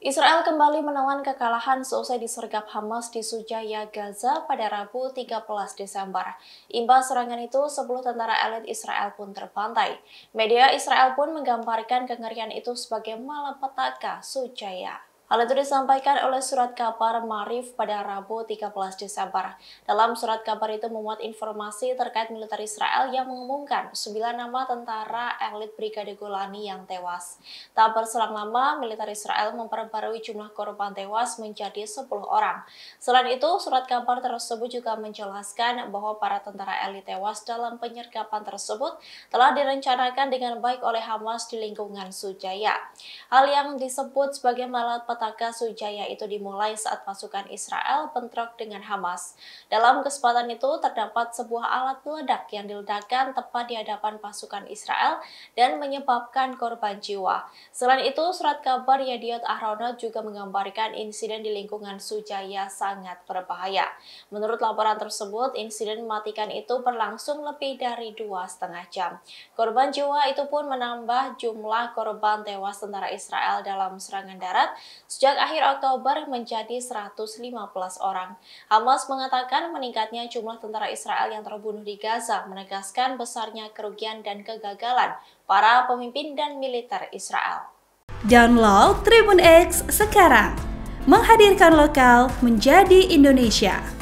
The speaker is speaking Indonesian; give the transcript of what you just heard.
Israel kembali menelan kekalahan seusai disergap Hamas di Sujaya, Gaza pada Rabu 13 Desember. Imbas serangan itu, 10 tentara elit Israel pun terbantai. Media Israel pun menggambarkan kengerian itu sebagai malapetaka Sujaya. Hal itu disampaikan oleh Surat Kabar Marif pada Rabu 13 Desember. Dalam Surat Kabar itu memuat informasi terkait militer Israel yang mengumumkan 9 nama tentara elit Brigade Golani yang tewas. Tak berselang lama, militer Israel memperbarui jumlah korban tewas menjadi 10 orang. Selain itu, Surat Kabar tersebut juga menjelaskan bahwa para tentara elit tewas dalam penyergapan tersebut telah direncanakan dengan baik oleh Hamas di lingkungan Sujaya. Hal yang disebut sebagai malapet Maltaka Sujaya itu dimulai saat pasukan Israel bentrok dengan Hamas. Dalam kesempatan itu terdapat sebuah alat peledak yang diledakkan tepat di hadapan pasukan Israel dan menyebabkan korban jiwa. Selain itu, surat kabar Yadiot Ahronot juga menggambarkan insiden di lingkungan Sujaya sangat berbahaya. Menurut laporan tersebut, insiden mematikan itu berlangsung lebih dari dua setengah jam. Korban jiwa itu pun menambah jumlah korban tewas tentara Israel dalam serangan darat sejak akhir Oktober menjadi 115 orang. Hamas mengatakan meningkatnya jumlah tentara Israel yang terbunuh di Gaza menegaskan besarnya kerugian dan kegagalan para pemimpin dan militer Israel. Download Tribun X sekarang, menghadirkan lokal menjadi Indonesia.